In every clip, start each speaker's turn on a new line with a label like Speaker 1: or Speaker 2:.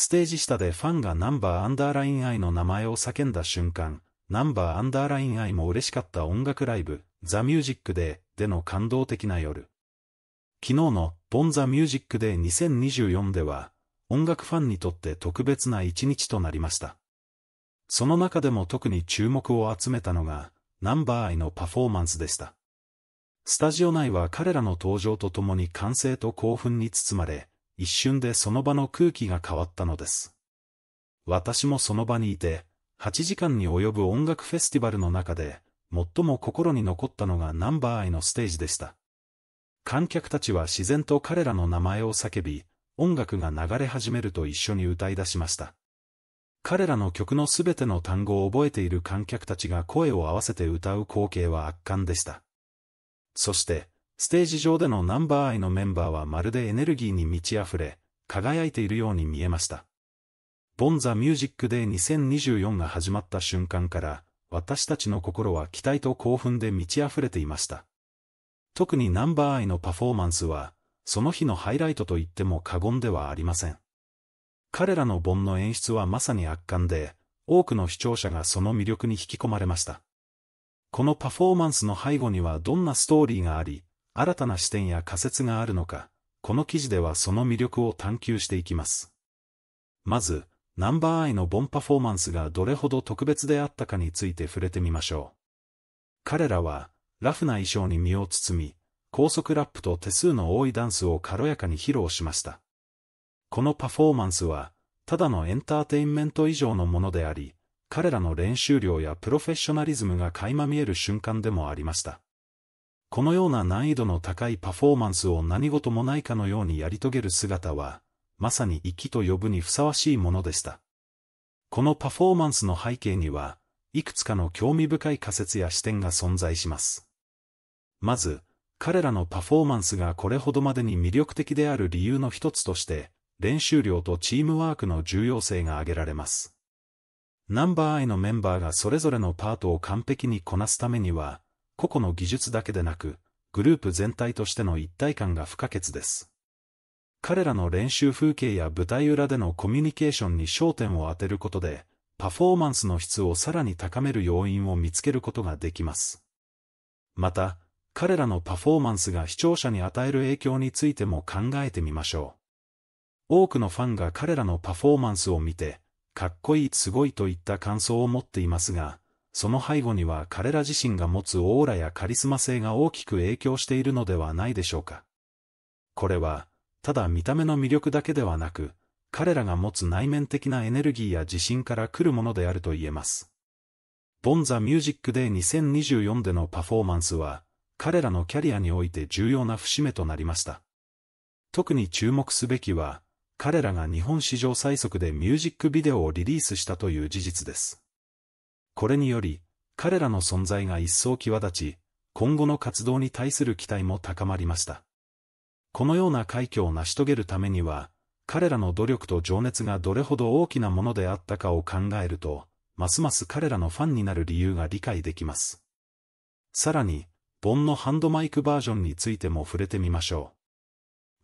Speaker 1: ステージ下でファンがナンバーアンダーラインアイの名前を叫んだ瞬間、ナンバーアンダーラインアイも嬉しかった音楽ライブ、ザ・ミュージックデーでの感動的な夜。昨日のボン・ザ・ミュージックデー2024では、音楽ファンにとって特別な一日となりました。その中でも特に注目を集めたのが、ナンバーアイのパフォーマンスでした。スタジオ内は彼らの登場とともに歓声と興奮に包まれ、一瞬でその場の空気が変わったのです。私もその場にいて、8時間に及ぶ音楽フェスティバルの中で、最も心に残ったのがナンバーアイのステージでした。観客たちは自然と彼らの名前を叫び、音楽が流れ始めると一緒に歌い出しました。彼らの曲のすべての単語を覚えている観客たちが声を合わせて歌う光景は圧巻でした。そして、ステージ上でのナンバーアイのメンバーはまるでエネルギーに満ち溢れ、輝いているように見えました。ボンザミュージックデー2024が始まった瞬間から、私たちの心は期待と興奮で満ち溢れていました。特にナンバーアイのパフォーマンスは、その日のハイライトと言っても過言ではありません。彼らの盆の演出はまさに圧巻で、多くの視聴者がその魅力に引き込まれました。このパフォーマンスの背後にはどんなストーリーがあり、新たな視点や仮説があるのか、この記事ではその魅力を探求していきます。まず、ナンバーアイのボンパフォーマンスがどれほど特別であったかについて触れてみましょう。彼らは、ラフな衣装に身を包み、高速ラップと手数の多いダンスを軽やかに披露しました。このパフォーマンスは、ただのエンターテインメント以上のものであり、彼らの練習量やプロフェッショナリズムが垣間見える瞬間でもありました。このような難易度の高いパフォーマンスを何事もないかのようにやり遂げる姿は、まさに息と呼ぶにふさわしいものでした。このパフォーマンスの背景には、いくつかの興味深い仮説や視点が存在します。まず、彼らのパフォーマンスがこれほどまでに魅力的である理由の一つとして、練習量とチームワークの重要性が挙げられます。ナンバー I のメンバーがそれぞれのパートを完璧にこなすためには、個々の技術だけでなく、グループ全体としての一体感が不可欠です。彼らの練習風景や舞台裏でのコミュニケーションに焦点を当てることで、パフォーマンスの質をさらに高める要因を見つけることができます。また、彼らのパフォーマンスが視聴者に与える影響についても考えてみましょう。多くのファンが彼らのパフォーマンスを見て、かっこいいすごいといった感想を持っていますが、その背後には彼ら自身が持つオーラやカリスマ性が大きく影響しているのではないでしょうか。これは、ただ見た目の魅力だけではなく、彼らが持つ内面的なエネルギーや自信から来るものであると言えます。ボンザ・ミュージックデー2024でのパフォーマンスは、彼らのキャリアにおいて重要な節目となりました。特に注目すべきは、彼らが日本史上最速でミュージックビデオをリリースしたという事実です。これにより、彼らの存在が一層際立ち、今後の活動に対する期待も高まりました。このような快挙を成し遂げるためには、彼らの努力と情熱がどれほど大きなものであったかを考えると、ますます彼らのファンになる理由が理解できます。さらに、ボンのハンドマイクバージョンについても触れてみましょう。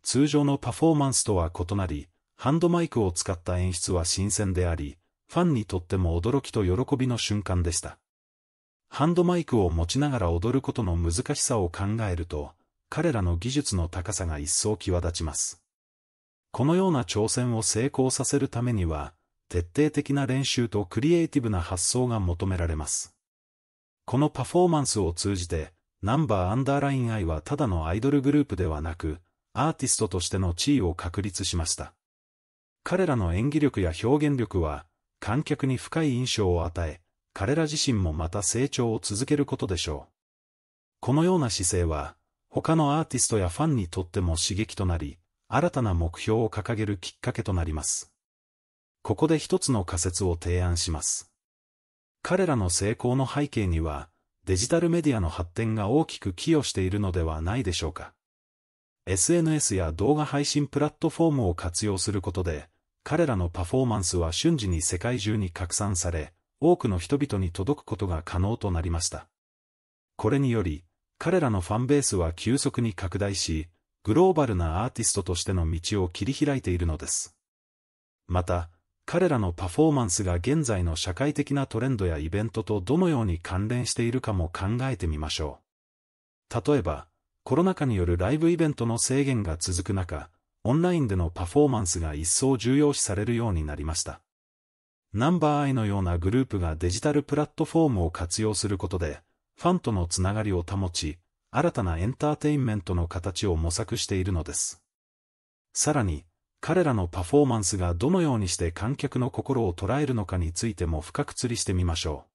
Speaker 1: 通常のパフォーマンスとは異なり、ハンドマイクを使った演出は新鮮であり、ファンにとっても驚きと喜びの瞬間でした。ハンドマイクを持ちながら踊ることの難しさを考えると、彼らの技術の高さが一層際立ちます。このような挑戦を成功させるためには、徹底的な練習とクリエイティブな発想が求められます。このパフォーマンスを通じて、ナンバーアンダーライン I はただのアイドルグループではなく、アーティストとしての地位を確立しました。彼らの演技力や表現力は、観客に深い印象を与え、彼ら自身もまた成長を続けることでしょう。このような姿勢は、他のアーティストやファンにとっても刺激となり、新たな目標を掲げるきっかけとなります。ここで一つの仮説を提案します。彼らの成功の背景には、デジタルメディアの発展が大きく寄与しているのではないでしょうか。SNS や動画配信プラットフォームを活用することで、彼らのパフォーマンスは瞬時に世界中に拡散され、多くの人々に届くことが可能となりました。これにより、彼らのファンベースは急速に拡大し、グローバルなアーティストとしての道を切り開いているのです。また、彼らのパフォーマンスが現在の社会的なトレンドやイベントとどのように関連しているかも考えてみましょう。例えば、コロナ禍によるライブイベントの制限が続く中、オンラインでのパフォーマンスが一層重要視されるようになりました。ナンバー I のようなグループがデジタルプラットフォームを活用することで、ファンとのつながりを保ち、新たなエンターテインメントの形を模索しているのです。さらに、彼らのパフォーマンスがどのようにして観客の心を捉えるのかについても深く釣りしてみましょう。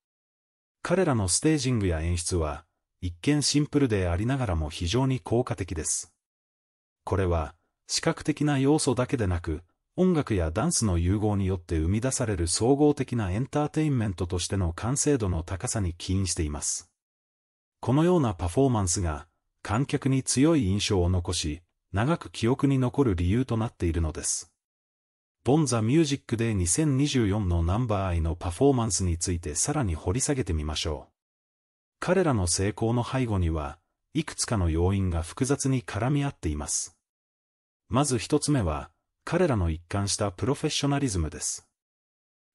Speaker 1: 彼らのステージングや演出は、一見シンプルでありながらも非常に効果的です。これは、視覚的な要素だけでなく、音楽やダンスの融合によって生み出される総合的なエンターテインメントとしての完成度の高さに起因しています。このようなパフォーマンスが、観客に強い印象を残し、長く記憶に残る理由となっているのです。ボンザミュージックで2024のナンバーアイのパフォーマンスについてさらに掘り下げてみましょう。彼らの成功の背後には、いくつかの要因が複雑に絡み合っています。まず一つ目は、彼らの一貫したプロフェッショナリズムです。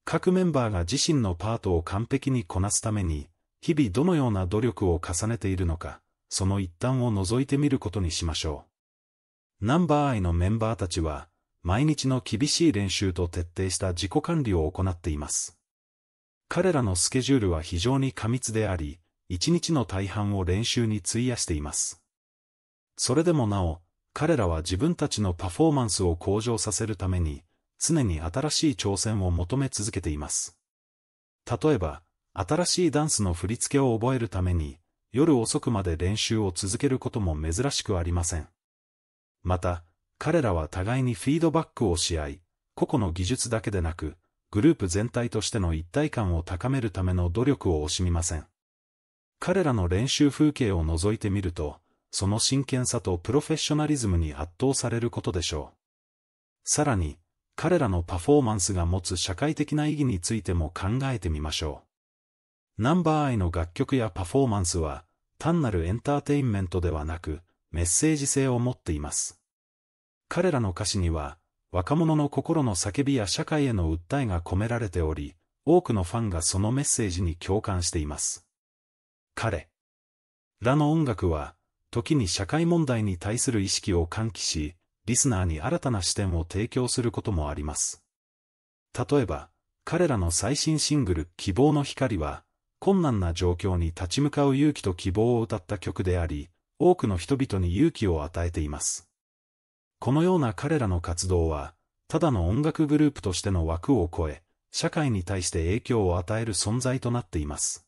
Speaker 1: 各メンバーが自身のパートを完璧にこなすために、日々どのような努力を重ねているのか、その一端を覗いてみることにしましょう。ナンバーアイのメンバーたちは、毎日の厳しい練習と徹底した自己管理を行っています。彼らのスケジュールは非常に過密であり、一日の大半を練習に費やしています。それでもなお、彼らは自分たちのパフォーマンスを向上させるために、常に新しい挑戦を求め続けています。例えば、新しいダンスの振り付けを覚えるために、夜遅くまで練習を続けることも珍しくありません。また、彼らは互いにフィードバックをし合い、個々の技術だけでなく、グループ全体としての一体感を高めるための努力を惜しみません。彼らの練習風景を覗いてみると、その真剣さとプロフェッショナリズムに圧倒されることでしょう。さらに、彼らのパフォーマンスが持つ社会的な意義についても考えてみましょう。ナンバーアイの楽曲やパフォーマンスは、単なるエンターテインメントではなく、メッセージ性を持っています。彼らの歌詞には、若者の心の叫びや社会への訴えが込められており、多くのファンがそのメッセージに共感しています。彼らの音楽は、時に社会問題に対する意識を喚起し、リスナーに新たな視点を提供することもあります。例えば、彼らの最新シングル希望の光は、困難な状況に立ち向かう勇気と希望を歌った曲であり、多くの人々に勇気を与えています。このような彼らの活動は、ただの音楽グループとしての枠を超え、社会に対して影響を与える存在となっています。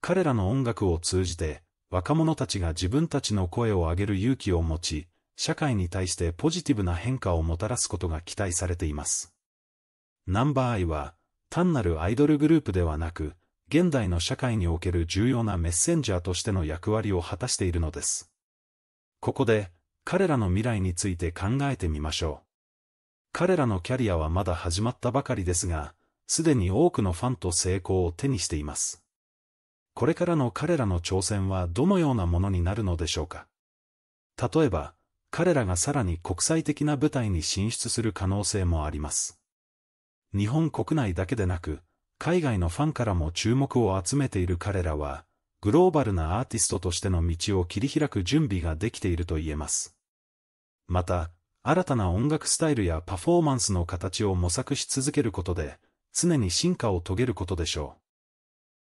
Speaker 1: 彼らの音楽を通じて、若者たちが自分たちの声を上げる勇気を持ち、社会に対してポジティブな変化をもたらすことが期待されています。ナンバーアイは、単なるアイドルグループではなく、現代の社会における重要なメッセンジャーとしての役割を果たしているのです。ここで、彼らの未来について考えてみましょう。彼らのキャリアはまだ始まったばかりですが、すでに多くのファンと成功を手にしています。これからの彼らの挑戦はどのようなものになるのでしょうか。例えば、彼らがさらに国際的な舞台に進出する可能性もあります。日本国内だけでなく、海外のファンからも注目を集めている彼らは、グローバルなアーティストとしての道を切り開く準備ができていると言えます。また、新たな音楽スタイルやパフォーマンスの形を模索し続けることで、常に進化を遂げることでしょう。